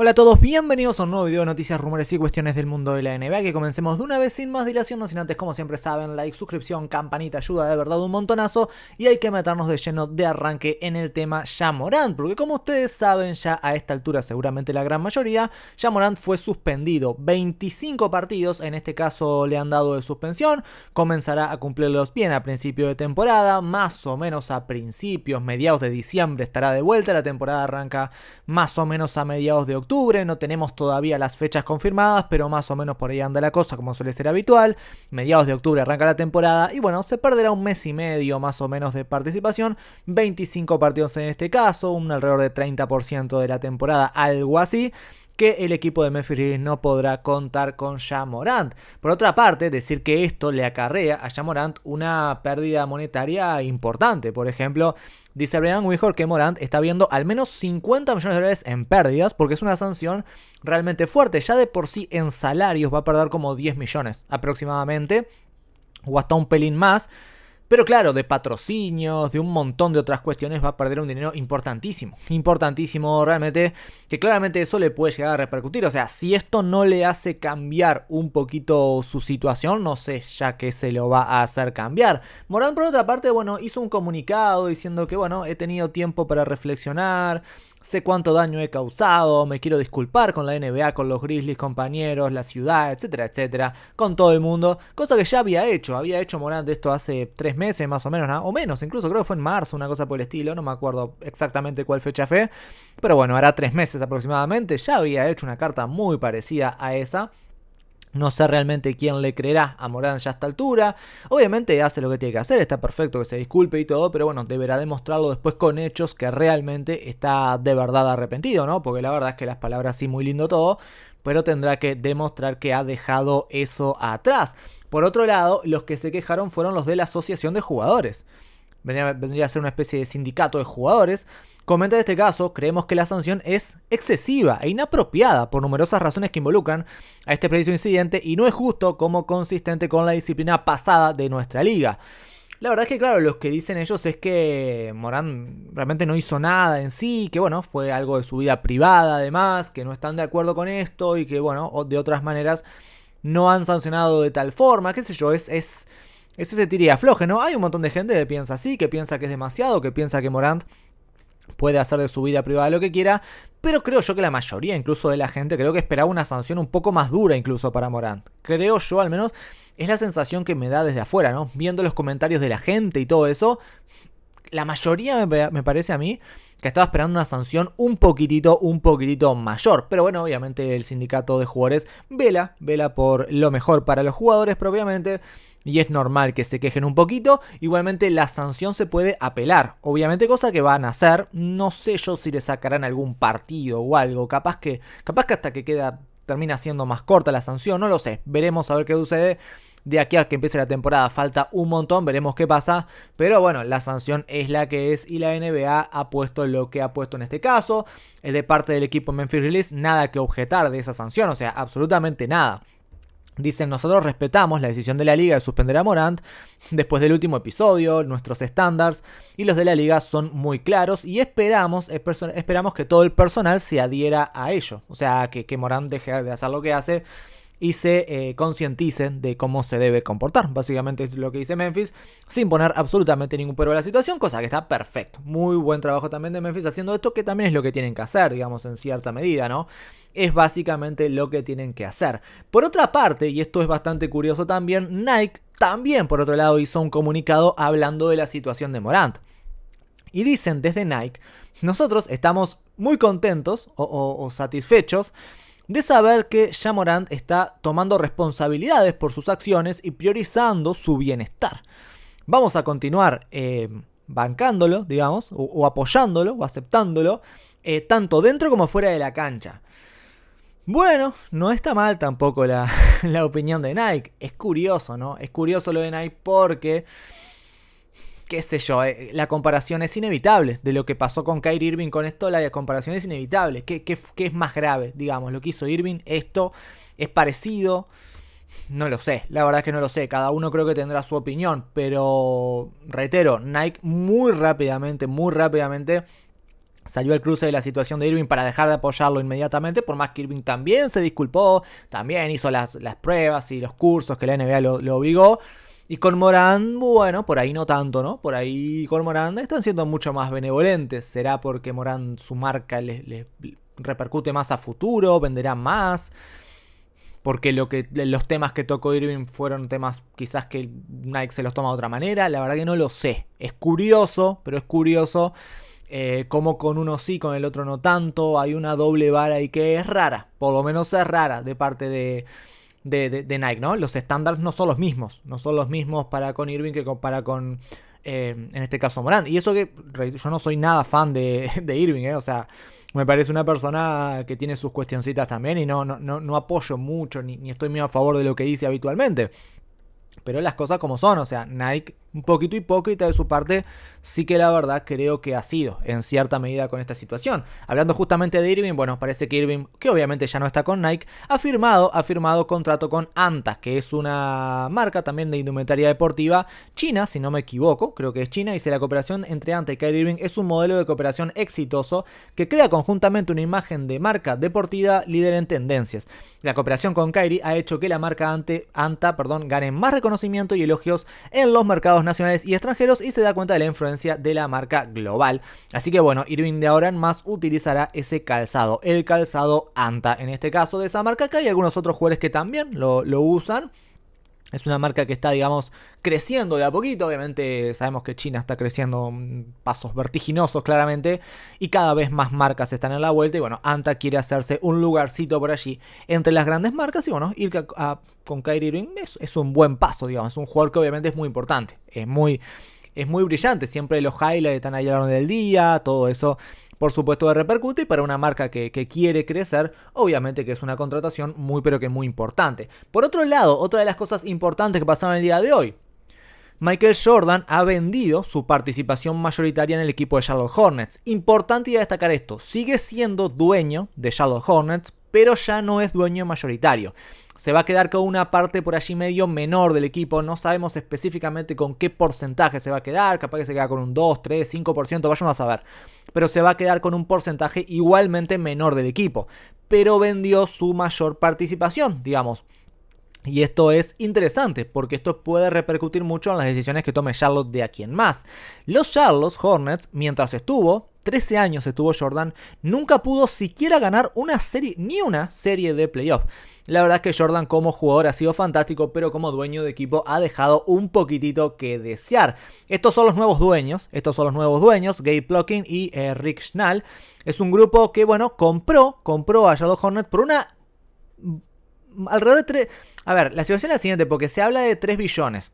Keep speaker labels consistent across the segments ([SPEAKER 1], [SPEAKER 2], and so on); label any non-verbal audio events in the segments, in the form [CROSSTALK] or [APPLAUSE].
[SPEAKER 1] Hola a todos, bienvenidos a un nuevo video de noticias, rumores y cuestiones del mundo de la NBA. Que comencemos de una vez sin más dilación, no sin antes, como siempre saben, like, suscripción, campanita, ayuda de verdad un montonazo. Y hay que meternos de lleno de arranque en el tema Yamorant, porque como ustedes saben, ya a esta altura, seguramente la gran mayoría, Yamorant fue suspendido. 25 partidos, en este caso le han dado de suspensión. Comenzará a cumplirlos bien a principio de temporada, más o menos a principios, mediados de diciembre estará de vuelta. La temporada arranca más o menos a mediados de octubre no tenemos todavía las fechas confirmadas, pero más o menos por ahí anda la cosa como suele ser habitual. Mediados de octubre arranca la temporada y bueno, se perderá un mes y medio más o menos de participación, 25 partidos en este caso, un alrededor de 30% de la temporada, algo así que el equipo de Memphis no podrá contar con Morant. Por otra parte, decir que esto le acarrea a Morant una pérdida monetaria importante. Por ejemplo, Dice Brian que Morant está viendo al menos 50 millones de dólares en pérdidas porque es una sanción realmente fuerte. Ya de por sí en salarios va a perder como 10 millones aproximadamente o hasta un pelín más. Pero claro, de patrocinios, de un montón de otras cuestiones, va a perder un dinero importantísimo. Importantísimo realmente, que claramente eso le puede llegar a repercutir. O sea, si esto no le hace cambiar un poquito su situación, no sé ya qué se lo va a hacer cambiar. Morán, por otra parte, bueno, hizo un comunicado diciendo que, bueno, he tenido tiempo para reflexionar, sé cuánto daño he causado, me quiero disculpar con la NBA, con los Grizzlies, compañeros, la ciudad, etcétera, etcétera, con todo el mundo, cosa que ya había hecho, había hecho Morán esto hace tres meses más o menos, o menos, incluso creo que fue en marzo, una cosa por el estilo, no me acuerdo exactamente cuál fecha fue, pero bueno, hará tres meses aproximadamente, ya había hecho una carta muy parecida a esa. No sé realmente quién le creerá a Morán ya a esta altura. Obviamente hace lo que tiene que hacer, está perfecto que se disculpe y todo, pero bueno, deberá demostrarlo después con hechos que realmente está de verdad arrepentido, ¿no? Porque la verdad es que las palabras sí muy lindo todo, pero tendrá que demostrar que ha dejado eso atrás. Por otro lado, los que se quejaron fueron los de la Asociación de Jugadores. Vendría, vendría a ser una especie de sindicato de jugadores Comenta de este caso, creemos que la sanción es excesiva e inapropiada por numerosas razones que involucran a este preciso incidente y no es justo como consistente con la disciplina pasada de nuestra liga. La verdad es que, claro, lo que dicen ellos es que Morán realmente no hizo nada en sí, que bueno, fue algo de su vida privada además, que no están de acuerdo con esto y que bueno, de otras maneras no han sancionado de tal forma, qué sé yo, es, es, ese tiría floje, ¿no? Hay un montón de gente que piensa así, que piensa que es demasiado, que piensa que Morant puede hacer de su vida privada lo que quiera, pero creo yo que la mayoría incluso de la gente creo que esperaba una sanción un poco más dura incluso para Morant. Creo yo al menos, es la sensación que me da desde afuera, ¿no? Viendo los comentarios de la gente y todo eso, la mayoría me, parece a mí que estaba esperando una sanción un poquitito, un poquitito mayor. Pero bueno, obviamente el sindicato de jugadores vela, vela por lo mejor para los jugadores propiamente y es normal que se quejen un poquito. Igualmente la sanción se puede apelar, obviamente cosa que van a hacer. No sé yo si le sacarán algún partido o algo, capaz que, capaz que hasta que queda termina siendo más corta la sanción, no lo sé. Veremos a ver qué sucede. De aquí a que empiece la temporada falta un montón, veremos qué pasa. Pero bueno, la sanción es la que es y la NBA ha puesto lo que ha puesto en este caso. De parte del equipo Memphis Release, nada que objetar de esa sanción, o sea, absolutamente nada. Dicen, nosotros respetamos la decisión de la liga de suspender a Morant después del último episodio, nuestros estándares y los de la liga son muy claros y esperamos, eh, esperamos que todo el personal se adhiera a ello. O sea, que, que Morant deje de hacer lo que hace y se eh, concienticen de cómo se debe comportar. Básicamente es lo que dice Memphis, sin poner absolutamente ningún pero a la situación, cosa que está perfecto. Muy buen trabajo también de Memphis haciendo esto, que también es lo que tienen que hacer, digamos, en cierta medida, ¿no? Es básicamente lo que tienen que hacer. Por otra parte, y esto es bastante curioso también, Nike también, por otro lado, hizo un comunicado hablando de la situación de Morant. Y dicen desde Nike, nosotros estamos muy contentos o satisfechos de saber que Jamorant está tomando responsabilidades por sus acciones y priorizando su bienestar. Vamos a continuar eh, bancándolo, digamos, o, apoyándolo, o aceptándolo, eh, tanto dentro como fuera de la cancha. Bueno, no está mal tampoco la, [LAUGHS] la opinión de Nike. Es curioso, ¿no? Es curioso lo de Nike porque qué sé yo, eh, la comparación es inevitable de lo que pasó con Kyrie Irving con esto, la comparación es inevitable. ¿Qué, es más grave, digamos? Lo que hizo Irving, esto es parecido. No lo sé, la verdad es que no lo sé, cada uno creo que tendrá su opinión, pero reitero, Nike muy rápidamente, muy rápidamente salió al cruce de la situación de Irving para dejar de apoyarlo inmediatamente, por más que Irving también se disculpó, también hizo las, pruebas y los cursos que la NBA lo obligó, y con Morán, bueno, por ahí no tanto, ¿no? Por ahí con Morán están siendo mucho más benevolentes. ¿Será porque Morán su marca les, repercute más a futuro? ¿Venderá más? Porque lo que, los temas que tocó Irving fueron temas quizás que Nike se los toma de otra manera. La verdad que no lo sé. Es curioso, pero es curioso eh, como con uno sí, con el otro no tanto. Hay una doble vara y que es rara. Por lo menos es rara de parte de, de, Nike, ¿no? Los estándares no son los mismos, no son los mismos para con Irving que para con, eh, en este caso, Morán, Y eso que yo no soy nada fan [LAUGHS] de, Irving, ¿eh? O sea, me parece una persona que tiene sus cuestioncitas también y no, no, no, apoyo mucho ni, estoy muy a favor de lo que dice habitualmente. Pero las cosas como son, o sea, Nike un poquito hipócrita de su parte, sí que la verdad creo que ha sido en cierta medida con esta situación. Hablando justamente de Irving, bueno, parece que Irving, que obviamente ya no está con Nike, ha firmado, ha firmado contrato con Anta, que es una marca también de indumentaria deportiva china, si no me equivoco, creo que es china, dice la cooperación entre Anta y Kyrie Irving es un modelo de cooperación exitoso que crea conjuntamente una imagen de marca deportiva líder en tendencias. La cooperación con Kyrie ha hecho que la marca Anta perdón, gane más reconocimiento y elogios en los mercados nacionales y extranjeros y se da cuenta de la influencia de la marca global. Así que bueno, Irving de ahora en más utilizará ese calzado, el calzado Anta en este caso de esa marca. que hay algunos otros jugadores que también lo, lo usan. Es una marca que está, digamos, creciendo de a poquito. Obviamente sabemos que China está creciendo pasos vertiginosos, claramente. Y cada vez más marcas están en la vuelta. Y bueno, Anta quiere hacerse un lugarcito por allí entre las grandes marcas. Y bueno, ir con Kyrie Ring es, un buen paso, digamos. Es un jugador que obviamente es muy importante. Es muy, es muy brillante. Siempre los highlights están ahí al la del día. Todo eso por supuesto, repercute y para una marca que, que, quiere crecer, obviamente que es una contratación muy pero que muy importante. Por otro lado, otra de las cosas importantes que pasaron el día de hoy. Michael Jordan ha vendido su participación mayoritaria en el equipo de Charlotte Hornets. Importante y a destacar esto, sigue siendo dueño de Charlotte Hornets, pero ya no es dueño mayoritario se va a quedar con una parte por allí medio menor del equipo. No sabemos específicamente con qué porcentaje se va a quedar. Capaz que se queda con un 2, 3, 5%, vayan a saber. Pero se va a quedar con un porcentaje igualmente menor del equipo. Pero vendió su mayor participación, digamos. Y esto es interesante porque esto puede repercutir mucho en las decisiones que tome Charlotte de aquí en más. Los Charlotte Hornets, mientras estuvo, 13 años estuvo Jordan, nunca pudo siquiera ganar una serie, ni una serie de playoffs. La verdad es que Jordan como jugador ha sido fantástico, pero como dueño de equipo ha dejado un poquitito que desear. Estos son los nuevos dueños, estos son los nuevos dueños, Gabe Plotkin y eh, Rick Schnall. Es un grupo que, bueno, compró, compró a Shadow Hornet por una... Mm, alrededor de 3... A ver, la situación es la siguiente, porque se habla de 3 billones.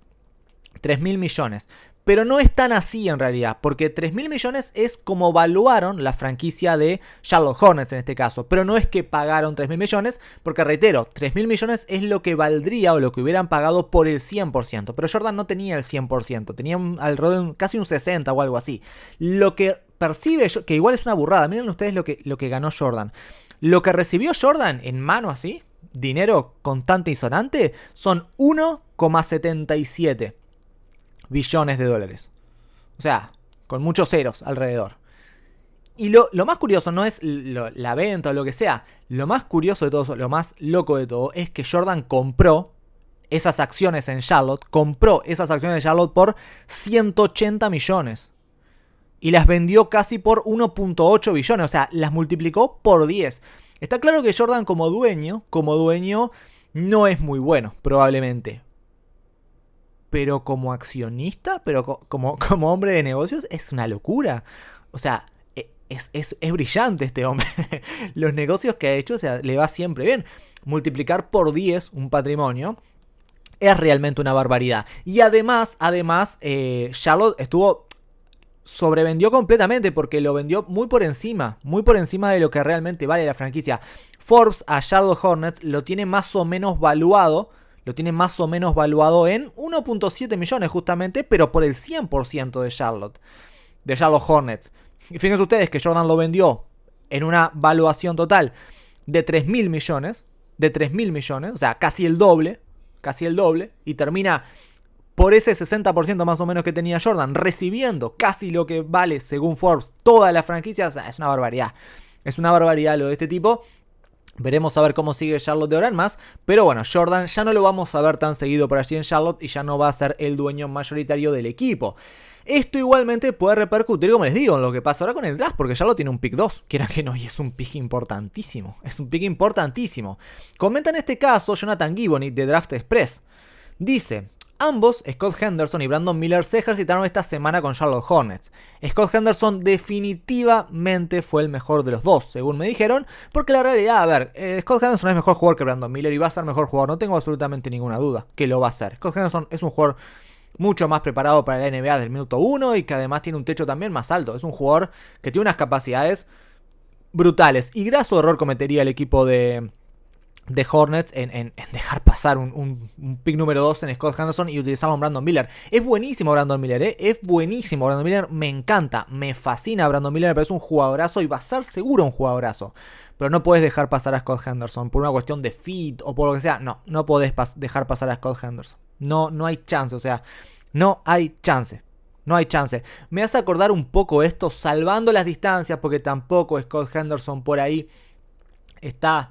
[SPEAKER 1] 3 mil millones. Pero no es tan así en realidad, porque 3 mil millones es como valuaron la franquicia de Charlotte Hornets en este caso. Pero no es que pagaron 3 mil millones, porque reitero, 3 mil millones es lo que valdría o lo que hubieran pagado por el 100%. Pero Jordan no tenía el 100%, tenía alrededor de casi un 60 o algo así. Lo que percibe, que igual es una burrada, miren ustedes lo que, lo que ganó Jordan. Lo que recibió Jordan en mano así, dinero constante y sonante, son 1,77 billones de dólares. O sea, con muchos ceros alrededor. Y lo, más curioso no es la venta o lo que sea. Lo más curioso de todo lo más loco de todo, es que Jordan compró esas acciones en Charlotte. Compró esas acciones de Charlotte por 180 millones. Y las vendió casi por 1.8 billones. O sea, las multiplicó por 10. Está claro que Jordan como dueño, como dueño, no es muy bueno, probablemente pero como accionista, pero como, [LAUGHS] como hombre de negocios, es una locura. O sea, e, es, es, brillante este hombre. [LAUGHS] Los negocios que ha hecho, o sea, le va siempre bien. Multiplicar por 10 un patrimonio es realmente una barbaridad. Y además, además, eh, Charlotte estuvo sobrevendió completamente porque lo vendió muy por encima, muy por encima de lo que realmente vale la franquicia. Forbes a Charlotte Hornets lo tiene más o menos valuado lo tiene más o menos valuado en 1.7 millones justamente, pero por el 100% de Charlotte, de Charlotte Hornets. Y fíjense ustedes que Jordan lo vendió en una valuación total de 3.000 mil millones, de 3.000 mil millones, o sea, casi el doble, casi el doble, y termina por ese 60% más o menos que tenía Jordan, recibiendo casi lo que vale, según Forbes, toda la franquicia, o sea, es una barbaridad. Es una barbaridad lo de este tipo. Veremos a ver cómo sigue Charlotte de ahora más, pero bueno, Jordan ya no lo vamos a ver tan seguido por allí en Charlotte y ya no va a ser el dueño mayoritario del equipo. Esto igualmente puede repercutir, como les digo, en lo que pasa ahora con el draft, porque ya lo tiene un pick 2, quieran que no, y es un pick importantísimo, es un pick importantísimo. Comenta en este caso Jonathan Gibbon de Draft Express. Dice, Ambos, Scott Henderson y Brandon Miller, se ejercitaron esta semana con Charlotte Hornets. Scott Henderson definitivamente fue el mejor de los dos, según me dijeron, porque la realidad, a ver, eh, Scott Henderson es mejor jugador que Brandon Miller y va a ser mejor jugador, no tengo absolutamente ninguna duda que lo va a ser. Scott Henderson es un jugador mucho más preparado para la NBA del minuto 1 y que además tiene un techo también más alto. Es un jugador que tiene unas capacidades brutales y graso error cometería el equipo de de Hornets en, dejar pasar un, pick número 2 en Scott Henderson y utilizarlo en Brandon Miller. Es buenísimo Brandon Miller, ¿eh? es buenísimo Brandon Miller, me encanta, me fascina Brandon Miller, pero es un jugadorazo y va a ser seguro un jugadorazo. Pero no puedes dejar pasar a Scott Henderson por una cuestión de fit o por lo que sea. No, no podés dejar pasar a Scott Henderson. No, no hay chance, o sea, no hay chance. No hay chance. Me hace acordar un poco esto, salvando las distancias, porque tampoco Scott Henderson por ahí está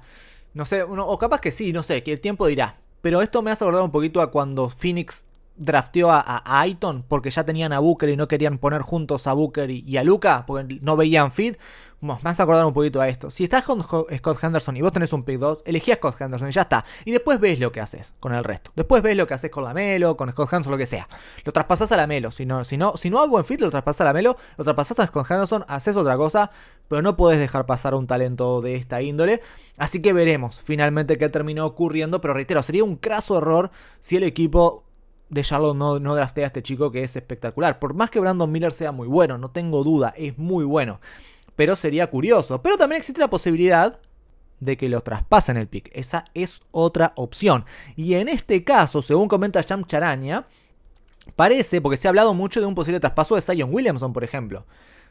[SPEAKER 1] no sé, o capaz que sí, no sé, que el tiempo dirá. Pero esto me ha acordar un poquito a cuando Phoenix drafteó a, a, Aiton porque ya tenían a Booker y no querían poner juntos a Booker y, a Luca porque no veían fit. Vamos, me vas a acordar un poquito a esto. Si estás con Scott Henderson y vos tenés un pick 2, elegí a Scott Henderson y ya está. Y después ves lo que haces con el resto. Después ves lo que haces con la Melo, con Scott Henderson, lo que sea. Lo traspasás a la Melo. Si no, si no, si no buen fit, lo traspasás a la Melo, lo traspasás a Scott Henderson, haces otra cosa, pero no podés dejar pasar un talento de esta índole. Así que veremos finalmente qué terminó ocurriendo. Pero reitero, sería un craso error si el equipo de Charlotte no, no draftea a este chico que es espectacular. Por más que Brandon Miller sea muy bueno, no tengo duda, es muy bueno. Pero sería curioso. Pero también existe la posibilidad de que lo traspasen el pick. Esa es otra opción. Y en este caso, según comenta Jam Charaña, parece, porque se ha hablado mucho de un posible traspaso de Zion Williamson, por ejemplo.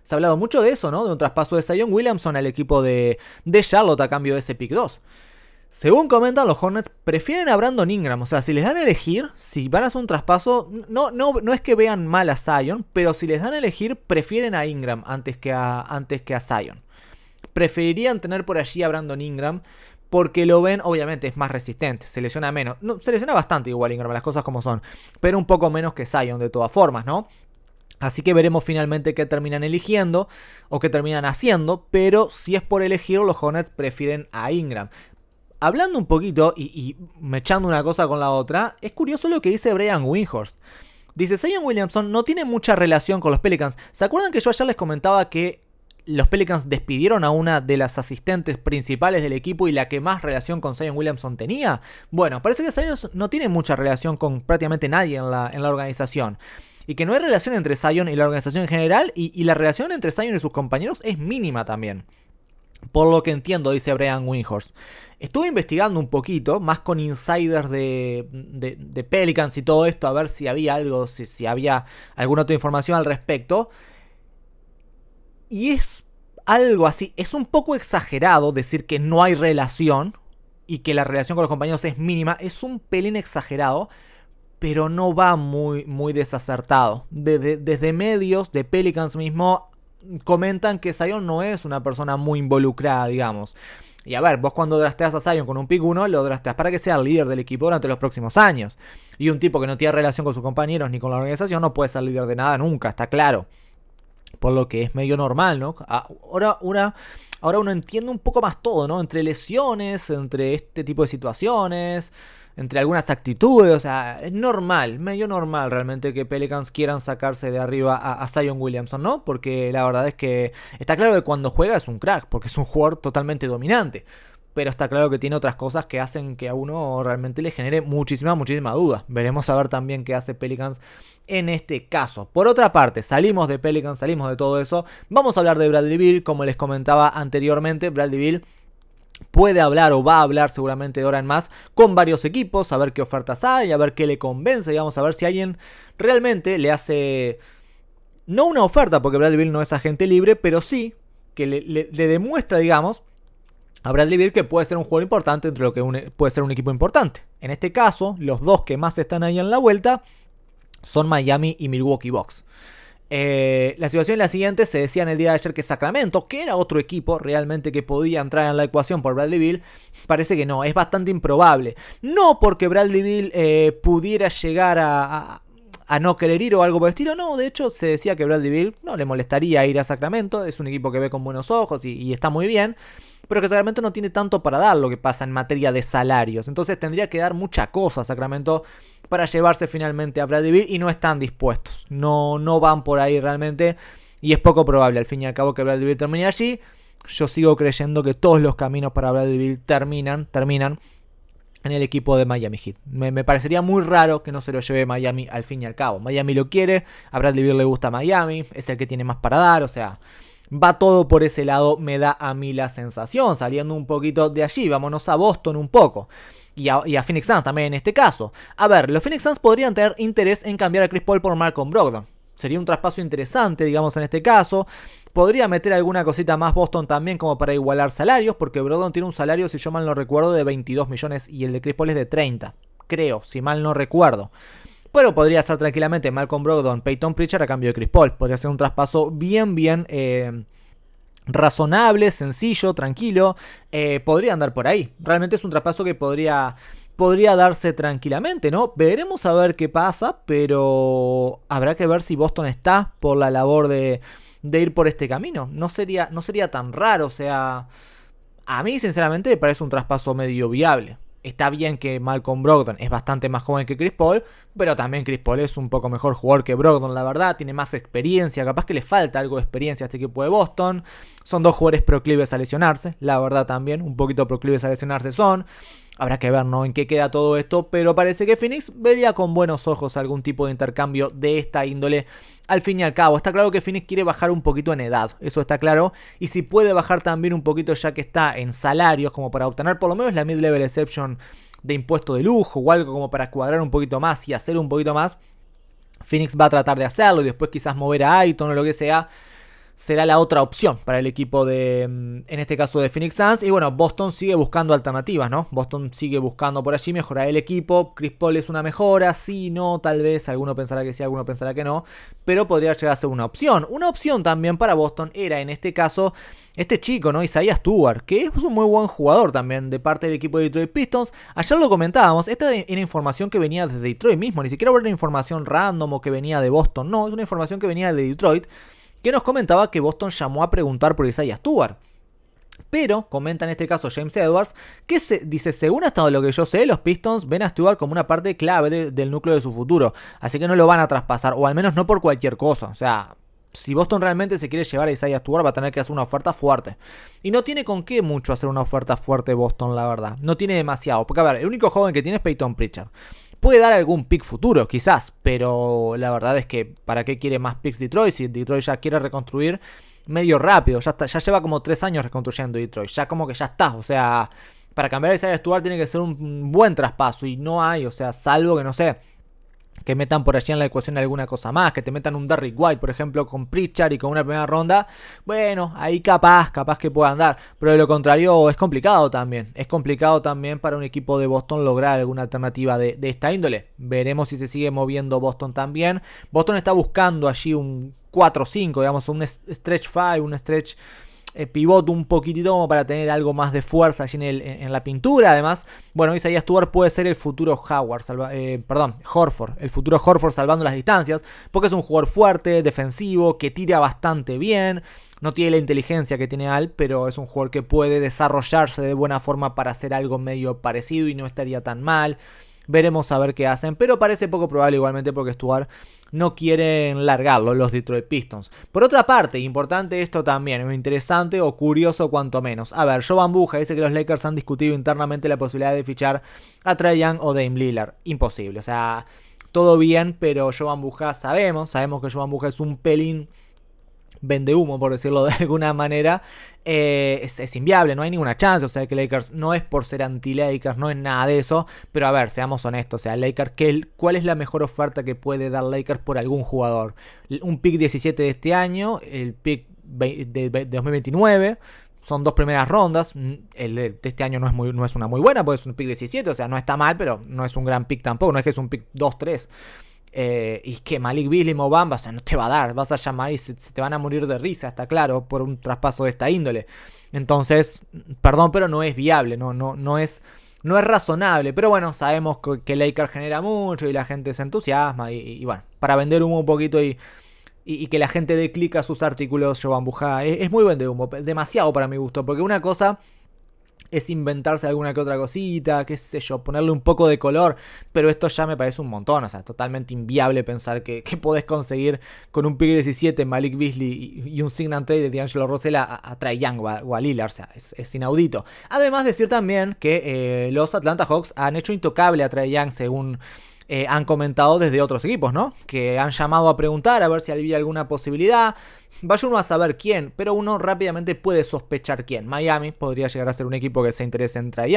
[SPEAKER 1] Se ha hablado mucho de eso, ¿no? De un traspaso de Zion Williamson al equipo de, de Charlotte a cambio de ese pick 2. Según comentan, los Hornets prefieren a Brandon Ingram. O sea, si les dan a elegir, si van a hacer un traspaso, no, no, no es que vean mal a Zion, pero si les dan a elegir, prefieren a Ingram antes que a, antes que a Zion. Preferirían tener por allí a Brandon Ingram porque lo ven, obviamente, es más resistente, se lesiona menos. No, se lesiona bastante igual Ingram, las cosas como son, pero un poco menos que Zion de todas formas, ¿no? Así que veremos finalmente qué terminan eligiendo o qué terminan haciendo, pero si es por elegir, los Hornets prefieren a Ingram hablando un poquito y, mechando una cosa con la otra, es curioso lo que dice Brian Winhorst. Dice, Zion Williamson no tiene mucha relación con los Pelicans. ¿Se acuerdan que yo ayer les comentaba que los Pelicans despidieron a una de las asistentes principales del equipo y la que más relación con Zion Williamson tenía? Bueno, parece que Zion no tiene mucha relación con prácticamente nadie en la, organización y que no hay relación entre Zion y la organización en general, y, y, la relación entre Zion y sus compañeros es mínima también por lo que entiendo, dice Brian Winhorst. Estuve investigando un poquito, más con insiders de, de, Pelicans y todo esto, a ver si había algo, si, había alguna otra información al respecto. Y es algo así, es un poco exagerado decir que no hay relación y que la relación con los compañeros es mínima, es un pelín exagerado, pero no va muy, muy desacertado. Desde, desde medios de Pelicans mismo comentan que Zion no es una persona muy involucrada, digamos. Y a ver, vos cuando drasteas a Zion con un pick 1, lo drasteas para que sea el líder del equipo durante los próximos años. Y un tipo que no tiene relación con sus compañeros ni con la organización no puede ser líder de nada nunca, está claro. Por lo que es medio normal, ¿no? Ah, ahora, una, ahora uno entiende un poco más todo, ¿no? Entre lesiones, entre este tipo de situaciones entre algunas actitudes, o sea, es normal, medio normal realmente que Pelicans quieran sacarse de arriba a, Zion Williamson, ¿no? Porque la verdad es que está claro que cuando juega es un crack, porque es un jugador totalmente dominante. Pero está claro que tiene otras cosas que hacen que a uno realmente le genere muchísima, muchísima duda. Veremos a ver también qué hace Pelicans en este caso. Por otra parte, salimos de Pelicans, salimos de todo eso. Vamos a hablar de Bradley Bill, como les comentaba anteriormente, Bradley Bill puede hablar o va a hablar seguramente de hora en más con varios equipos, a ver qué ofertas hay, a ver qué le convence, digamos, a ver si alguien realmente le hace... No una oferta, porque Bradley Bill no es agente libre, pero sí que le, demuestra, digamos, a Bradley Bill que puede ser un jugador importante entre lo que e, puede ser un equipo importante. En este caso, los dos que más están ahí en la vuelta son Miami y Milwaukee Bucks. Eh, la situación es la siguiente, se decía en el día de ayer que Sacramento, que era otro equipo realmente que podía entrar en la ecuación por Bradley Bill, parece que no, es bastante improbable. No porque Bradley Bill eh, pudiera llegar a, no querer ir o algo por el estilo, no, de hecho se decía que Bradley Bill no le molestaría ir a Sacramento, es un equipo que ve con buenos ojos y, y está muy bien pero que Sacramento no tiene tanto para dar lo que pasa en materia de salarios. Entonces tendría que dar mucha cosa Sacramento para llevarse finalmente a Bradivir y no están dispuestos. No, no van por ahí realmente y es poco probable al fin y al cabo que Bradivir termine allí. Yo sigo creyendo que todos los caminos para Bradivir terminan, terminan en el equipo de Miami Heat. Me, parecería muy raro que no se lo lleve Miami al fin y al cabo. Miami lo quiere, a Bradley le gusta Miami, es el que tiene más para dar, o sea, va todo por ese lado, me da a mí la sensación, saliendo un poquito de allí, vámonos a Boston un poco y a, Phoenix Suns también en este caso. A ver, los Phoenix Suns podrían tener interés en cambiar a Chris Paul por Malcolm Brogdon. Sería un traspaso interesante, digamos, en este caso. Podría meter alguna cosita más Boston también como para igualar salarios, porque Brogdon tiene un salario, si yo mal no recuerdo, de 22 millones y el de Chris Paul es de 30, creo, si mal no recuerdo. Pero podría ser tranquilamente Malcolm Brogdon, Peyton Pritchard a cambio de Chris Paul. Podría ser un traspaso bien, bien... Eh, razonable, sencillo, tranquilo, eh, podría andar por ahí. Realmente es un traspaso que podría, podría darse tranquilamente, ¿no? Veremos a ver qué pasa, pero habrá que ver si Boston está por la labor de, de ir por este camino. No sería, no sería tan raro, o sea, a mí sinceramente me parece un traspaso medio viable. Está bien que Malcolm Brogdon es bastante más joven que Chris Paul, pero también Chris Paul es un poco mejor jugador que Brogdon, la verdad. Tiene más experiencia, capaz que le falta algo de experiencia a este equipo de Boston. Son dos jugadores proclives a lesionarse, la verdad también, un poquito proclives a lesionarse son. Habrá que ver ¿no? en qué queda todo esto, pero parece que Phoenix vería con buenos ojos algún tipo de intercambio de esta índole al fin y al cabo. Está claro que Phoenix quiere bajar un poquito en edad, eso está claro. Y si puede bajar también un poquito ya que está en salarios, como para obtener por lo menos la mid-level exception de impuesto de lujo o algo como para cuadrar un poquito más y hacer un poquito más. Phoenix va a tratar de hacerlo y después quizás mover a Aiton o lo que sea será la otra opción para el equipo de, mm, en este caso de Phoenix Suns. Y bueno, Boston sigue buscando alternativas, ¿no? Boston sigue buscando por allí mejorar el equipo. Chris Paul es una mejora, si no, tal vez. Alguno pensará que sí, alguno pensará que no. Pero podría llegar a ser una opción. Una opción también para Boston era en este caso este chico, ¿no? Isaiah Stewart, que es un muy buen jugador también de parte del equipo de Detroit Pistons. Ayer lo comentábamos, esta era información que venía desde Detroit mismo, ni siquiera era información random o que venía de Boston, no, es una información que venía de Detroit que nos comentaba que Boston llamó a preguntar por Isaiah Stewart. Pero, comenta en este caso James Edwards, que se, dice, según hasta lo que yo sé, los Pistons ven a Stewart como una parte clave del núcleo de su futuro. Así que no lo van a traspasar, o al menos no por cualquier cosa. O sea, si Boston realmente se quiere llevar a Isaiah Stewart va a tener que hacer una oferta fuerte. Y no tiene con qué mucho hacer una oferta fuerte Boston, la verdad. No tiene demasiado. Porque a ver, el único joven que tiene es Peyton Pritchard. Puede dar algún pick futuro, quizás, pero la verdad es que ¿para qué quiere más picks Detroit si Detroit ya quiere reconstruir medio rápido? Ya, ya lleva como tres años reconstruyendo Detroit, ya como que ya está, o sea, para cambiar a Isaiah Stewart tiene que ser un buen traspaso y no hay, o sea, salvo que no sé que metan por allí en la ecuación alguna cosa más, que te metan un Derrick White, por ejemplo, con Pritchard y con una primera ronda, bueno, ahí capaz, capaz que pueda andar pero de lo contrario es complicado también, es complicado también para un equipo de Boston lograr alguna alternativa de, de esta índole, veremos si se sigue moviendo Boston también, Boston está buscando allí un 4-5, digamos, un stretch 5, un stretch... Eh, pivote un poquitito como para tener algo más de fuerza allí en, la pintura. Además, bueno, Isaiah Stuart puede ser el futuro Howard, eh, perdón, Horford, el futuro Horford salvando las distancias, porque es un jugador fuerte, defensivo, que tira bastante bien. No tiene la inteligencia que tiene Al, pero es un jugador que puede desarrollarse de buena forma para hacer algo medio parecido y no estaría tan mal. Veremos a ver qué hacen, pero parece poco probable igualmente porque Stuart no quieren largarlo los Detroit Pistons. Por otra parte, importante esto también, interesante o curioso cuanto menos. A ver, Joe Buja dice que los Lakers han discutido internamente la posibilidad de fichar a Trae o Dame Lillard. Imposible, o sea, todo bien, pero Joe Bambuja sabemos, sabemos que Joe Bambuja es un pelín vende humo, por decirlo de [LAUGHS] alguna manera, eh, es, inviable, no hay ninguna chance. O sea, que Lakers no es por ser anti-Lakers, no es nada de eso. Pero a ver, seamos honestos, o sea, Lakers, ¿cuál es la mejor oferta que puede dar Lakers por algún jugador? Un pick 17 de este año, el pick de, 2029 son dos primeras rondas. Mm, el de este año no es, no es una muy buena, porque es un pick 17, o sea, no está mal, pero no es un gran pick tampoco. No es que es un pick 2-3. Eh, y que Malik Beasley, Bamba, o sea, no te va a dar, vas a llamar y se, te van a morir de risa, está claro, por un traspaso de esta índole. Entonces, perdón, pero no es viable, no, no, no es... No es razonable, pero bueno, sabemos que, Laker genera mucho y la gente se entusiasma. Y, bueno, para vender humo un poquito y, y, que la gente dé clic a sus artículos, yo Bujá. Es, es muy buen de humo, demasiado para mi gusto, porque una cosa es inventarse alguna que otra cosita, qué sé yo, ponerle un poco de color, pero esto ya me parece un montón, o sea, es totalmente inviable pensar que, podés conseguir con un pick 17 Malik Beasley y, un sign trade de D'Angelo Russell a, Trae Young o a, o sea, es, inaudito. Además decir también que eh, los Atlanta Hawks han hecho intocable a Trae Young según eh, han comentado desde otros equipos, ¿no? Que han llamado a preguntar a ver si había alguna posibilidad. Vaya uno a saber quién, pero uno rápidamente puede sospechar quién. Miami podría llegar a ser un equipo que se interese en Trae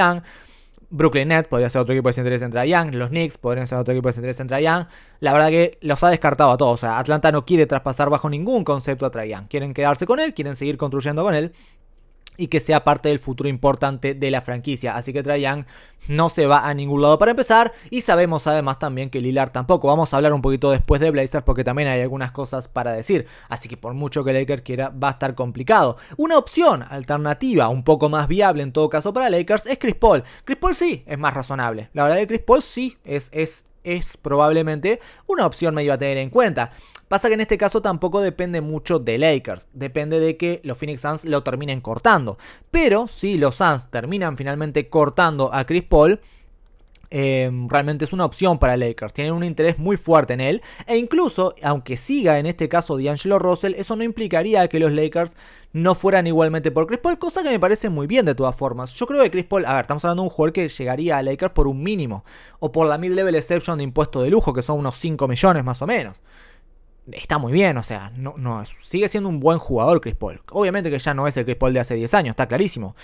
[SPEAKER 1] Brooklyn Nets podría ser otro equipo que se interese en Trae Los Knicks podrían ser otro equipo que se interese en Trae La verdad que los ha descartado a todos. O sea, Atlanta no quiere traspasar bajo ningún concepto a Trae Quieren quedarse con él, quieren seguir construyendo con él y que sea parte del futuro importante de la franquicia. Así que Traian no se va a ningún lado para empezar. Y sabemos además también que Lilar tampoco. Vamos a hablar un poquito después de Blazers porque también hay algunas cosas para decir. Así que por mucho que Lakers quiera, va a estar complicado. Una opción alternativa, un poco más viable en todo caso para Lakers, es Chris Paul. Chris Paul sí es más razonable. La verdad que Chris Paul sí es, es es probablemente una opción medio a tener en cuenta. Pasa que en este caso tampoco depende mucho de Lakers, depende de que los Phoenix Suns lo terminen cortando. Pero si los Suns terminan finalmente cortando a Chris Paul, Em, realmente es una opción para Lakers. Tienen un interés muy fuerte en él. E incluso, aunque siga en este caso D'Angelo Russell, eso no implicaría que los Lakers no fueran igualmente por Chris Paul, cosa que me parece muy bien de todas formas. Yo creo que Chris Paul, a ver, estamos hablando de un jugador que llegaría a Lakers por un mínimo, o por la mid-level exception de impuesto de lujo, que son unos 5 millones más o menos. Está muy bien, o sea, no, sigue siendo un buen jugador Chris Paul. Obviamente que ya no es el Chris Paul de hace 10 años, está clarísimo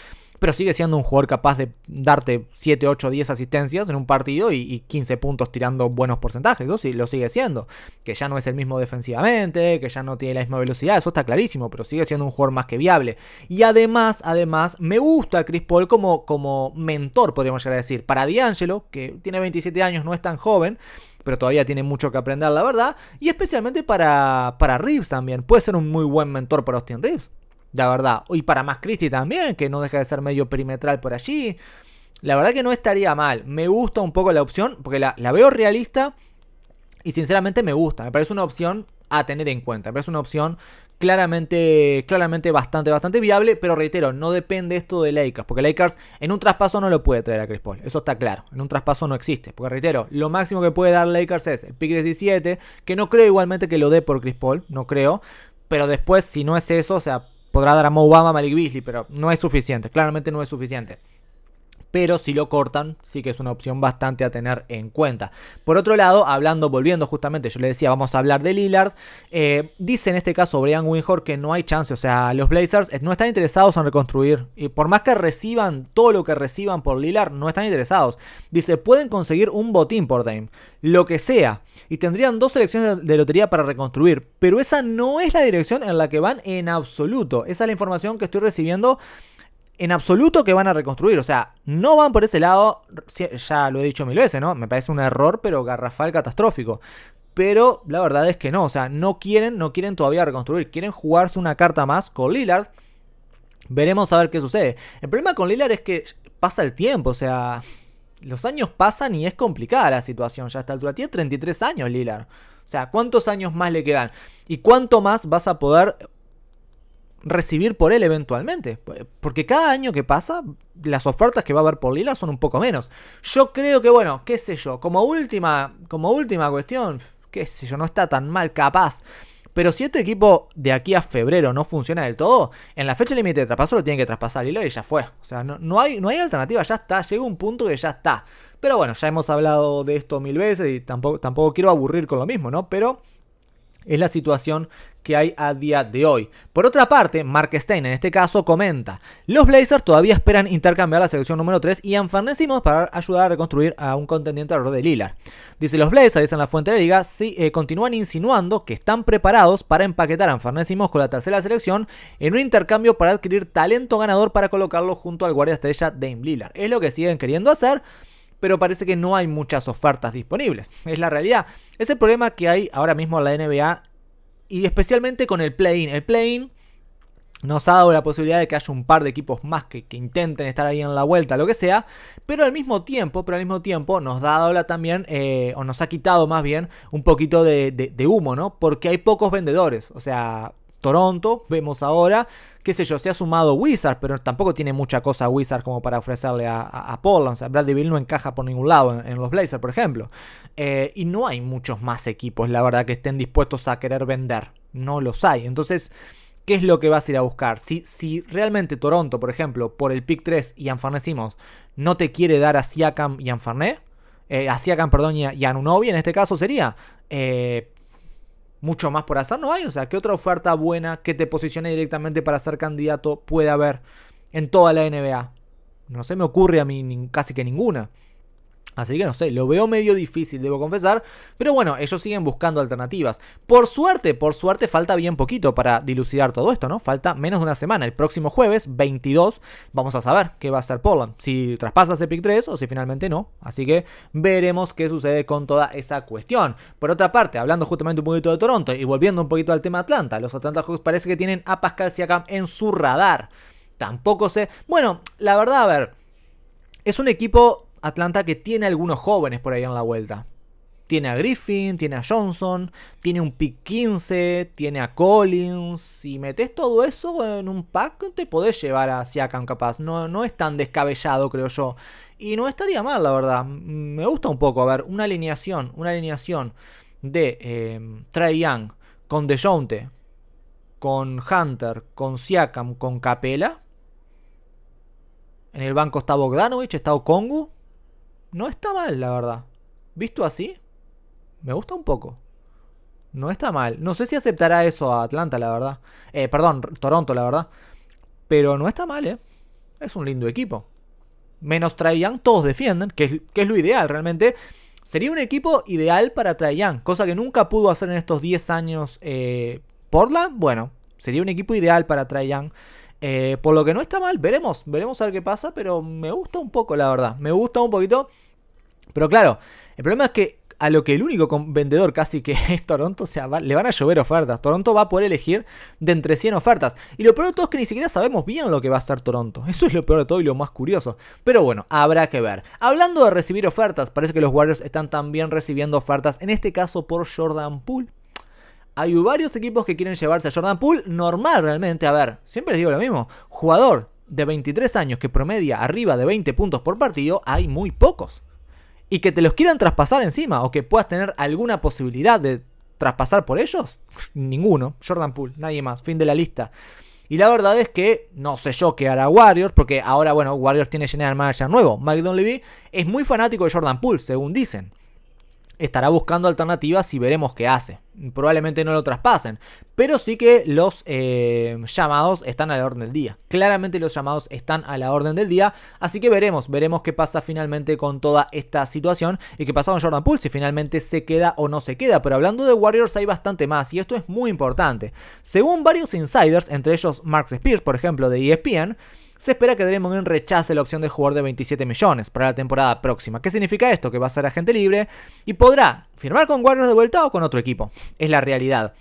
[SPEAKER 1] pero sigue siendo un jugador capaz de darte 7, 8, 10 asistencias en un partido y, 15 puntos tirando buenos porcentajes. Eso lo sigue siendo. Que ya no es el mismo defensivamente, que ya no tiene la misma velocidad, eso está clarísimo, pero sigue siendo un jugador más que viable. Y además, además, me gusta a Chris Paul como, como mentor, podríamos llegar a decir, para D'Angelo, que tiene 27 años, no es tan joven pero todavía tiene mucho que aprender, la verdad. Y especialmente para, para Reeves también. Puede ser un muy buen mentor para Austin Reeves la verdad. Y para más Christie también, que no deja de ser medio perimetral por allí. La verdad que no estaría mal. Me gusta un poco la opción, porque la, la veo realista y sinceramente me gusta. Me parece una opción a tener en cuenta. Me parece una opción claramente, claramente bastante, bastante viable, pero reitero, no depende esto de Lakers, porque Lakers en un traspaso no lo puede traer a Chris Paul, eso está claro, en un traspaso no existe, porque reitero, lo máximo que puede dar Lakers es el pick 17, que no creo igualmente que lo dé por Chris Paul, no creo, pero después si no es eso, o sea, podrá dar a Mo Obama, Malik Beasley, pero no es suficiente, claramente no es suficiente pero si lo cortan, sí que es una opción bastante a tener en cuenta. Por otro lado, hablando, volviendo justamente, yo le decía, vamos a hablar de Lillard. Eh, dice en este caso Brian Windhor que no hay chance, o sea, los Blazers eh, no están interesados en reconstruir. Y por más que reciban todo lo que reciban por Lillard, no están interesados. Dice, pueden conseguir un botín por Dame, lo que sea. Y tendrían dos selecciones de lotería para reconstruir. Pero esa no es la dirección en la que van en absoluto. Esa es la información que estoy recibiendo en absoluto que van a reconstruir. O sea, no van por ese lado. Ya lo he dicho mil veces, ¿no? Me parece un error, pero garrafal catastrófico. Pero la verdad es que no. O sea, no quieren, no quieren todavía reconstruir. Quieren jugarse una carta más con Lillard. Veremos a ver qué sucede. El problema con Lillard es que pasa el tiempo. O sea, los años pasan y es complicada la situación ya a esta altura. Tiene 33 años Lillard. O sea, ¿cuántos años más le quedan? ¿Y cuánto más vas a poder recibir por él eventualmente. Porque cada año que pasa, las ofertas que va a haber por Lila son un poco menos. Yo creo que, bueno, qué sé yo, como última, como última cuestión, qué sé yo, no está tan mal capaz. Pero si este equipo de aquí a febrero no funciona del todo, en la fecha límite de traspaso lo tiene que traspasar Lila y ya fue. O sea, no, hay, no hay alternativa, ya está, llega un punto que ya está. Pero bueno, ya hemos hablado de esto mil veces y tampoco, tampoco quiero aburrir con lo mismo, ¿no? Pero es la situación que hay a día de hoy. Por otra parte, Mark Stein en este caso comenta, los Blazers todavía esperan intercambiar la selección número 3 y Anfernesimos para ayudar a reconstruir a un contendiente alrededor de Lillard. Dice, los Blazers, en la fuente de la liga, si, eh, continúan insinuando que están preparados para empaquetar a con la tercera selección en un intercambio para adquirir talento ganador para colocarlo junto al guardia estrella Dame Lillard. Es lo que siguen queriendo hacer pero parece que no hay muchas ofertas disponibles. Es la realidad. Es el problema que hay ahora mismo en la NBA y especialmente con el play-in. El play-in nos ha dado la posibilidad de que haya un par de equipos más que, intenten estar ahí en la vuelta, lo que sea, pero al mismo tiempo, pero al mismo tiempo nos ha la también, eh, o nos ha quitado más bien, un poquito de, de, humo, ¿no? Porque hay pocos vendedores, o sea, Toronto, vemos ahora, qué sé yo, se ha sumado Wizard, pero tampoco tiene mucha cosa Wizard como para ofrecerle a, a, O sea, Brad DeVille no encaja por ningún lado en, los Blazers, por ejemplo. Eh, y no hay muchos más equipos, la verdad, que estén dispuestos a querer vender. No los hay. Entonces, ¿qué es lo que vas a ir a buscar? Si, si realmente Toronto, por ejemplo, por el pick 3 y Anfarnecimos, no te quiere dar a Siakam y Anfarné, eh, a Siakam, perdón, y a, y en este caso sería. Eh, mucho más por hacer, no hay. O sea, ¿qué otra oferta buena que te posicione directamente para ser candidato puede haber en toda la NBA? No se me ocurre a mí casi que ninguna. Así que no sé, lo veo medio difícil, debo confesar. Pero bueno, ellos siguen buscando alternativas. Por suerte, por suerte, falta bien poquito para dilucidar todo esto, ¿no? Falta menos de una semana. El próximo jueves, 22, vamos a saber qué va a hacer Poland. Si traspasa Epic 3 o si finalmente no. Así que veremos qué sucede con toda esa cuestión. Por otra parte, hablando justamente un poquito de Toronto y volviendo un poquito al tema Atlanta, los Atlanta Hawks parece que tienen a Pascal Siakam en su radar. Tampoco sé. Bueno, la verdad, a ver. Es un equipo Atlanta que tiene algunos jóvenes por ahí en la vuelta. Tiene a Griffin, tiene a Johnson, tiene un pick 15, tiene a Collins. Si metes todo eso en un pack, te podés llevar a Siakam capaz. No, no es tan descabellado, creo yo. Y no estaría mal, la verdad. Me gusta un poco, a ver, una alineación, una alineación de eh, Young con DeJounte, con Hunter, con Siakam, con Capela. En el banco está Bogdanovich, está Okongu no está mal, la verdad. Visto así, me gusta un poco. No está mal. No sé si aceptará eso a Atlanta, la verdad. Eh, perdón, Toronto, la verdad. Pero no está mal, ¿eh? Es un lindo equipo. Menos Trae todos defienden, que es, lo ideal realmente. Sería un equipo ideal para Traian, cosa que nunca pudo hacer en estos 10 años eh, Portland. Bueno, sería un equipo ideal para Traian. Eh, por lo que no está mal, veremos, veremos a ver qué pasa, pero me gusta un poco, la verdad. Me gusta un poquito. Pero claro, el problema es que a lo que el único vendedor casi que [LAUGHS] es Toronto, le van a llover ofertas. Toronto va a poder elegir de entre 100 ofertas. Y lo peor de todo es que ni siquiera sabemos bien lo que va a hacer Toronto. [LAUGHS] Eso es lo peor de todo y lo más curioso. Pero bueno, habrá que ver. Hablando de recibir ofertas, parece que los Warriors están también recibiendo ofertas, en este caso por Jordan Poole. Hay varios equipos que quieren llevarse a Jordan Poole, normal realmente. A ver, siempre les digo lo mismo. Jugador de 23 años que promedia arriba de 20 puntos por partido, hay muy pocos y que te los quieran traspasar encima o que puedas tener alguna posibilidad de traspasar por ellos, ninguno. Jordan Poole, nadie más, fin de la lista. Y la verdad es que no sé yo qué hará Warriors, porque ahora, bueno, Warriors tiene General Manager nuevo. Mike levy es muy fanático de Jordan Poole, según dicen estará buscando alternativas y veremos qué hace. Probablemente no lo traspasen, pero sí que los eh, llamados están a la orden del día. Claramente los llamados están a la orden del día, así que veremos, veremos qué pasa finalmente con toda esta situación y qué pasa con Jordan Poole, si finalmente se queda o no se queda. Pero hablando de Warriors hay bastante más y esto es muy importante. Según varios insiders, entre ellos Mark Spears, por ejemplo, de ESPN, se espera que Draymond Green rechace la opción de jugar de 27 millones para la temporada próxima. ¿Qué significa esto? Que va a ser agente libre y podrá firmar con Warriors de vuelta o con otro equipo. Es la realidad.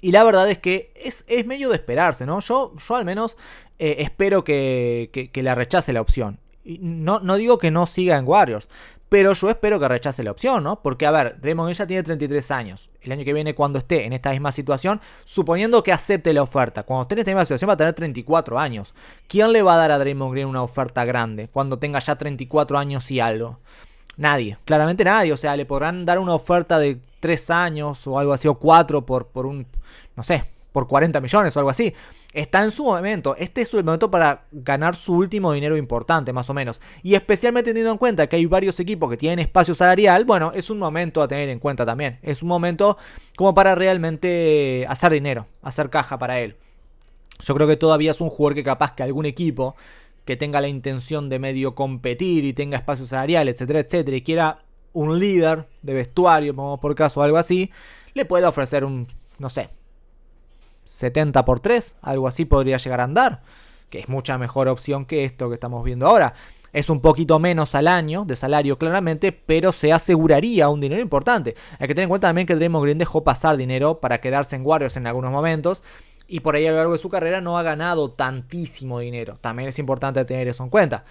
[SPEAKER 1] Y la verdad es que es, medio de esperarse, ¿no? Yo, yo al menos eh, espero que, la rechace la opción. No, digo que no siga en Warriors, pero yo espero que rechace la opción, ¿no? Porque, a ver, Draymond Green ya tiene 33 años. El año que viene, cuando esté en esta misma situación, suponiendo que acepte la oferta, cuando esté en esta misma situación va a tener 34 años. ¿Quién le va a dar a Draymond Green una oferta grande cuando tenga ya 34 años y algo? Nadie, claramente nadie. O sea, le podrán dar una oferta de 3 años o algo así, o 4 por, por un, no sé, por 40 millones o algo así está en su momento. Este es el momento para ganar su último dinero importante, más o menos. Y especialmente teniendo en cuenta que hay varios equipos que tienen espacio salarial, bueno, es un momento a tener en cuenta también. Es un momento como para realmente hacer dinero, hacer caja para él. Yo creo que todavía es un jugador que capaz que algún equipo que tenga la intención de medio competir y tenga espacio salarial, etcétera, etcétera, y quiera un líder de vestuario, por caso algo así, le pueda ofrecer un, no sé, 70 por 3, algo así podría llegar a andar, que es mucha mejor opción que esto que estamos viendo ahora. Es un poquito menos al año de salario claramente, pero se aseguraría un dinero importante. Hay que tener en cuenta también que Draymond Green dejó pasar dinero para quedarse en Warriors en algunos momentos y por ahí a lo largo de su carrera no ha ganado tantísimo dinero. También es importante tener eso en cuenta.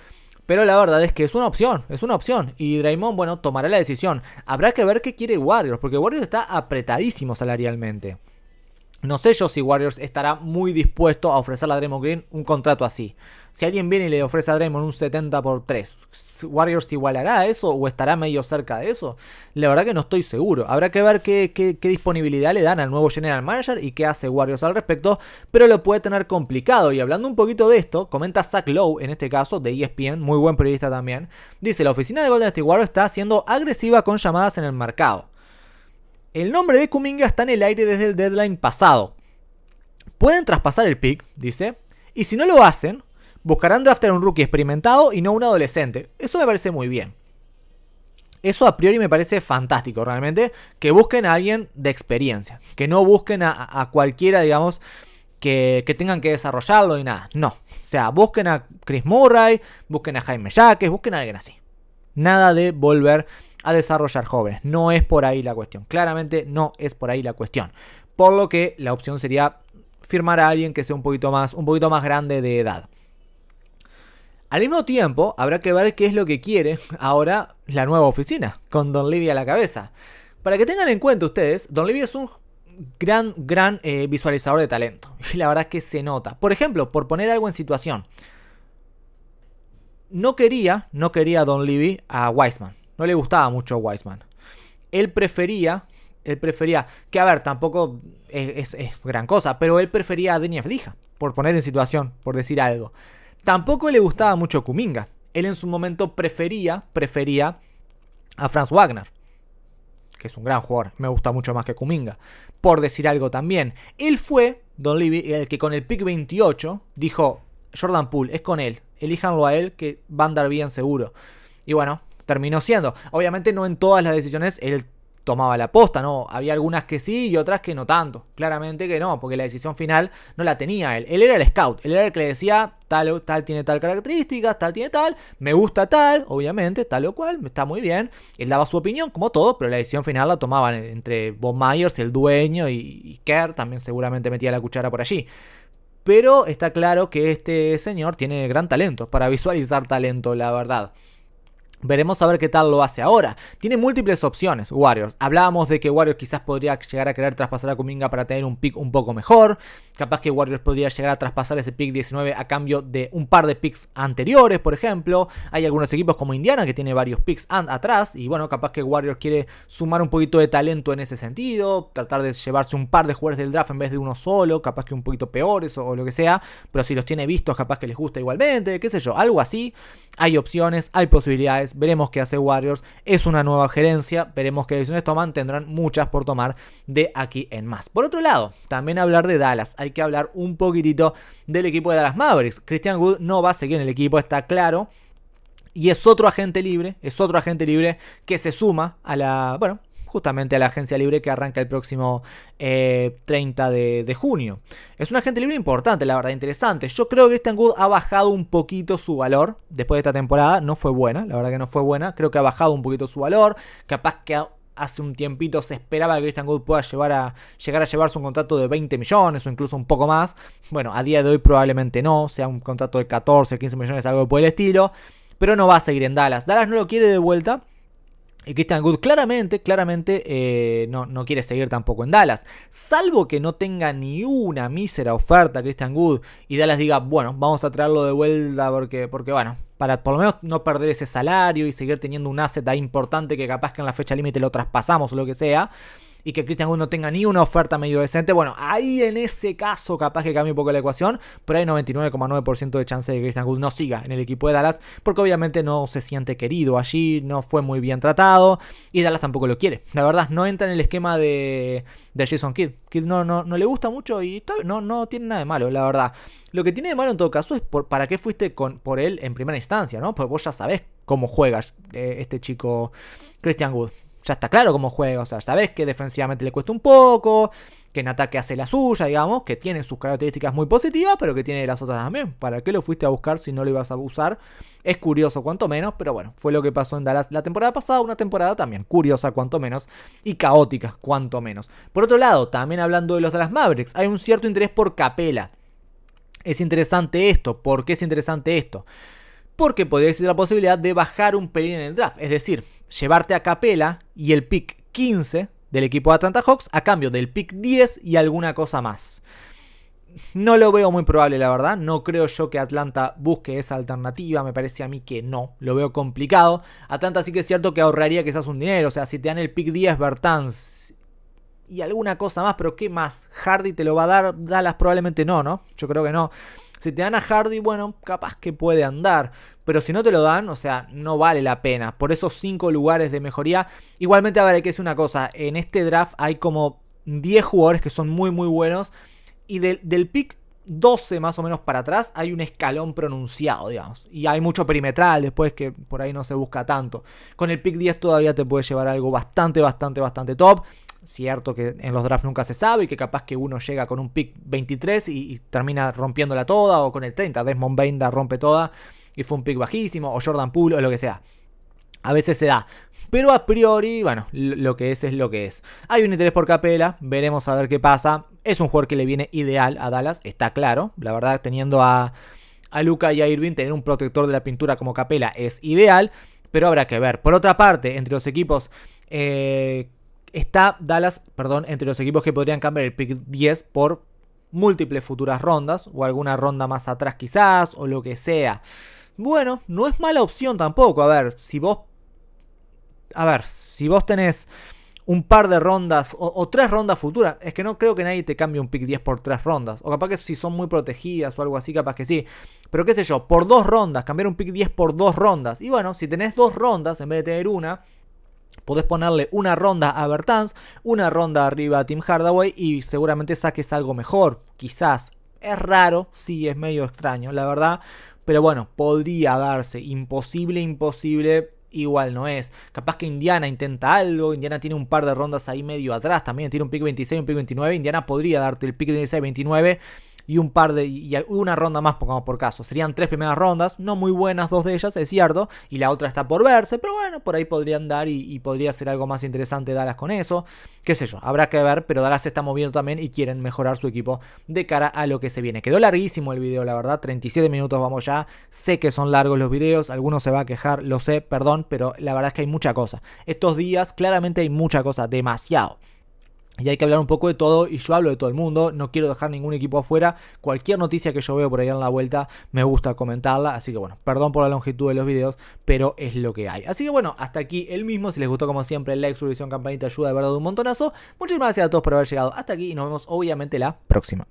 [SPEAKER 1] Pero la verdad es que es una opción, es una opción. Y Draymond, bueno, tomará la decisión. Habrá que ver qué quiere Warriors, porque Warriors está apretadísimo salarialmente. No sé yo si Warriors estará muy dispuesto a ofrecerle a Draymond Green un contrato así. Si alguien viene y le ofrece a Draymond un 70 por 3, ¿Warriors igualará eso o estará medio cerca de eso? La verdad que no estoy seguro. Habrá que ver qué, qué, disponibilidad le dan al nuevo General Manager y qué hace Warriors al respecto, pero lo puede tener complicado. Y hablando un poquito de esto, comenta Zach Lowe, en este caso, de ESPN, muy buen periodista también. Dice, la oficina de Golden State Warriors está siendo agresiva con llamadas en el mercado. El nombre de Kuminga está en el aire desde el deadline pasado. Pueden traspasar el pick, dice, y si no lo hacen, buscarán draftar a un rookie experimentado y no un adolescente. Eso me parece muy bien. Eso a priori me parece fantástico, realmente, que busquen a alguien de experiencia, que no busquen a, cualquiera, digamos, que, que, tengan que desarrollarlo y nada. No, o sea, busquen a Chris Murray, busquen a Jaime Jaques, busquen a alguien así. Nada de volver a desarrollar jóvenes. No es por ahí la cuestión. Claramente no es por ahí la cuestión. Por lo que la opción sería firmar a alguien que sea un poquito más, un poquito más grande de edad. Al mismo tiempo, habrá que ver qué es lo que quiere ahora la nueva oficina, con Don Livy a la cabeza. Para que tengan en cuenta ustedes, Don Livy es un gran, gran eh, visualizador de talento. [LAUGHS] Y la verdad es que se nota. Por ejemplo, por poner algo en situación. No quería, no quería Don Levy a Wiseman no le gustaba mucho Wiseman. Él prefería, él prefería, que a ver, tampoco es, gran cosa, pero él prefería a Denis Lija. por poner en situación, por decir algo. Tampoco le gustaba mucho Kuminga. Él en su momento prefería, prefería a Franz Wagner que es un gran jugador, me gusta mucho más que Kuminga, por decir algo también. Él fue, Don Levy, el que con el pick 28 dijo, Jordan Poole, es con él, elíjanlo a él que va a andar bien seguro. Y bueno, terminó siendo. Obviamente no en todas las decisiones él tomaba la posta, ¿no? Había algunas que sí y otras que no tanto. Claramente que no, porque la decisión final no la tenía él. Él era el scout, él era el que le decía, tal, tal tiene tal características, tal tiene tal, me gusta tal, obviamente, tal o cual, está muy bien. Él daba su opinión, como todo, pero la decisión final la tomaban entre Bob Myers, el dueño, y Kerr, también seguramente metía la cuchara por allí. Pero está claro que este señor tiene gran talento, para visualizar talento, la verdad. Veremos a ver qué tal lo hace ahora. Tiene múltiples opciones, Warriors. Hablábamos de que Warriors quizás podría llegar a querer traspasar a Kuminga para tener un pick un poco mejor. Capaz que Warriors podría llegar a traspasar ese pick 19 a cambio de un par de picks anteriores, por ejemplo. Hay algunos equipos como Indiana que tiene varios picks atrás. Y bueno, capaz que Warriors quiere sumar un poquito de talento en ese sentido. Tratar de llevarse un par de jugadores del draft en vez de uno solo. Capaz que un poquito peores o, lo que sea. Pero si los tiene vistos, capaz que les gusta igualmente. Qué sé yo, algo así. Hay opciones, hay posibilidades Veremos qué hace Warriors. Es una nueva gerencia. Veremos qué decisiones toman. Tendrán muchas por tomar de aquí en más. Por otro lado, también hablar de Dallas. Hay que hablar un poquitito del equipo de Dallas Mavericks. Christian Wood no va a seguir en el equipo, está claro. Y es otro agente libre, es otro agente libre que se suma a la, bueno, justamente a la agencia libre que arranca el próximo 30 eh, de, junio. Es una agente libre importante, la verdad, interesante. Yo creo que Christian Good ha bajado un poquito su valor después de esta temporada. No fue buena, la verdad que no fue buena. Creo que ha bajado un poquito su valor. Capaz que hace un tiempito se esperaba que Christian Good pueda llegar a llevarse un contrato de 20 millones o incluso un poco más. Bueno, a día de hoy probablemente no, sea un contrato de 14, 15 millones, algo por el estilo. Pero no va a seguir en Dallas. Dallas no lo quiere de vuelta. Y Christian Good claramente, claramente eh, no, quiere seguir tampoco en Dallas. Salvo que no tenga ni una mísera oferta Christian Good y Dallas diga, bueno, vamos a traerlo de vuelta porque, porque bueno, para por lo menos no perder ese salario y seguir teniendo un asset importante que capaz que en la fecha límite lo traspasamos o lo que sea y que Christian Wood no tenga ni una oferta medio decente, bueno, ahí en ese caso capaz que cambie un poco la ecuación, pero hay 99,9% de chance de que Christian Wood no siga en el equipo de Dallas, porque obviamente no se siente querido allí, no fue muy bien tratado y Dallas tampoco lo quiere. La verdad, no entra en el esquema de, de Jason Kidd. Kidd no, no, le gusta mucho y no, no tiene nada de malo, la verdad. Lo que tiene de malo en todo caso es por, para qué fuiste con, por él en primera instancia, ¿no? pues vos ya sabés cómo juegas eh, este chico Christian Wood ya está claro cómo juega. O sea, sabes que defensivamente le cuesta un poco, que en ataque hace la suya, digamos, que tiene sus características muy positivas, pero que tiene las otras también. ¿Para qué lo fuiste a buscar si no lo ibas a usar? Es curioso cuanto menos, pero bueno, fue lo que pasó en Dallas la temporada pasada, una temporada también curiosa cuanto menos y caótica cuanto menos. Por otro lado, también hablando de los Dallas Mavericks, hay un cierto interés por Capela. Es interesante esto, ¿por qué es interesante esto? Porque podría existir la posibilidad de bajar un pelín en el draft, es decir, llevarte a Capela y el pick 15 del equipo de Atlanta Hawks a cambio del pick 10 y alguna cosa más. No lo veo muy probable, la verdad. No creo yo que Atlanta busque esa alternativa. Me parece a mí que no. Lo veo complicado. Atlanta sí que es cierto que ahorraría quizás un dinero. O sea, si te dan el pick 10 Bertans y alguna cosa más, pero ¿qué más? Hardy te lo va a dar. Dallas probablemente no, ¿no? Yo creo que no. Si te dan a Hardy, bueno, capaz que puede andar. Pero si no te lo dan, o sea, no vale la pena. Por esos 5 lugares de mejoría. Igualmente, a ver, que decir una cosa. En este draft hay como 10 jugadores que son muy, muy buenos. Y del, del pick 12 más o menos para atrás hay un escalón pronunciado, digamos. Y hay mucho perimetral después que por ahí no se busca tanto. Con el pick 10 todavía te puede llevar algo bastante, bastante, bastante top cierto que en los drafts nunca se sabe y que capaz que uno llega con un pick 23 y, termina rompiéndola toda o con el 30. Desmond Bain la rompe toda y fue un pick bajísimo o Jordan Poole o lo que sea. A veces se da. Pero a priori, bueno, lo que es es lo que es. Hay un interés por Capela, veremos a ver qué pasa. Es un jugador que le viene ideal a Dallas, está claro. La verdad, teniendo a, a Luca y a Irving, tener un protector de la pintura como Capela es ideal. Pero habrá que ver. Por otra parte, entre los equipos eh, está Dallas, perdón, entre los equipos que podrían cambiar el pick 10 por múltiples futuras rondas o alguna ronda más atrás quizás o lo que sea. Bueno, no es mala opción tampoco. A ver, si vos... A ver, si vos tenés un par de rondas o, tres rondas futuras. Es que no creo que nadie te cambie un pick 10 por tres rondas. O capaz que si son muy protegidas o algo así, capaz que sí. Pero qué sé yo, por dos rondas, cambiar un pick 10 por dos rondas. Y bueno, si tenés dos rondas en vez de tener una, podés ponerle una ronda a Bertans, una ronda arriba a Tim Hardaway y seguramente saques algo mejor, quizás. Es raro, sí, es medio extraño, la verdad. Pero bueno, podría darse. Imposible, imposible, igual no es. Capaz que Indiana intenta algo. Indiana tiene un par de rondas ahí medio atrás. También tiene un pick 26, un pick 29. Indiana podría darte el pick 26, 29 y un par de y una ronda más pongamos por caso. Serían tres primeras rondas, no muy buenas dos de ellas, es cierto, y la otra está por verse, pero bueno, por ahí podrían dar y, podría ser algo más interesante Dallas con eso, qué sé yo, habrá que ver, pero Dallas se está moviendo también y quieren mejorar su equipo de cara a lo que se viene. Quedó larguísimo el video, la verdad, 37 minutos vamos ya, sé que son largos los videos, algunos se va a quejar, lo sé, perdón, pero la verdad es que hay mucha cosa. Estos días claramente hay mucha cosa, demasiado. Y hay que hablar un poco de todo y yo hablo de todo el mundo, no quiero dejar ningún equipo afuera. Cualquier noticia que yo veo por ahí en la vuelta me gusta comentarla, así que bueno, perdón por la longitud de los videos, pero es lo que hay. Así que bueno, hasta aquí el mismo. Si les gustó como siempre, like, suscripción, campanita, ayuda de verdad un montonazo. Muchísimas gracias a todos por haber llegado hasta aquí y nos vemos obviamente la próxima.